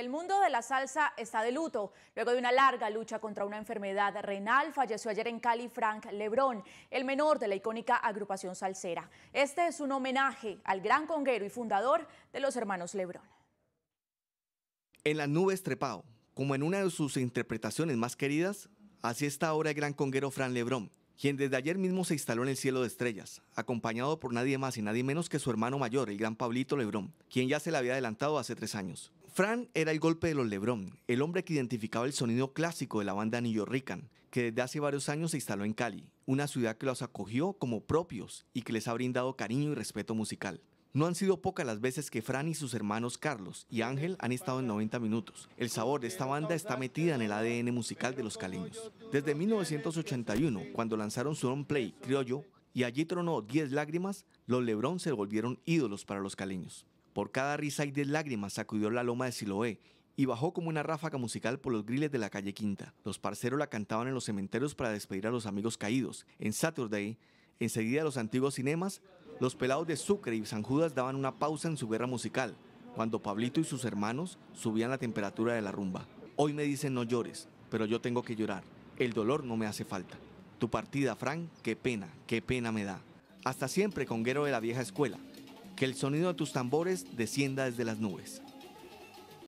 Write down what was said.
el mundo de la salsa está de luto. Luego de una larga lucha contra una enfermedad renal, falleció ayer en Cali Frank Lebrón, el menor de la icónica agrupación salsera. Este es un homenaje al gran conguero y fundador de los hermanos Lebrón. En las nubes trepao, como en una de sus interpretaciones más queridas, así está ahora el gran conguero Frank Lebrón, quien desde ayer mismo se instaló en el cielo de estrellas, acompañado por nadie más y nadie menos que su hermano mayor, el gran Pablito Lebrón, quien ya se le había adelantado hace tres años. Fran era el golpe de los Lebrón, el hombre que identificaba el sonido clásico de la banda New Rican, que desde hace varios años se instaló en Cali, una ciudad que los acogió como propios y que les ha brindado cariño y respeto musical. No han sido pocas las veces que Fran y sus hermanos Carlos y Ángel han estado en 90 minutos. El sabor de esta banda está metida en el ADN musical de los caliños. Desde 1981, cuando lanzaron su home play, Criollo, y allí tronó 10 lágrimas, los Lebrón se volvieron ídolos para los caliños. Por cada risa y de lágrimas sacudió la loma de Siloé y bajó como una ráfaga musical por los griles de la calle Quinta. Los parceros la cantaban en los cementerios para despedir a los amigos caídos. En Saturday, enseguida los antiguos cinemas, los pelados de Sucre y San Judas daban una pausa en su guerra musical, cuando Pablito y sus hermanos subían la temperatura de la rumba. Hoy me dicen no llores, pero yo tengo que llorar. El dolor no me hace falta. Tu partida, Frank, qué pena, qué pena me da. Hasta siempre, conguero de la vieja escuela que el sonido de tus tambores descienda desde las nubes.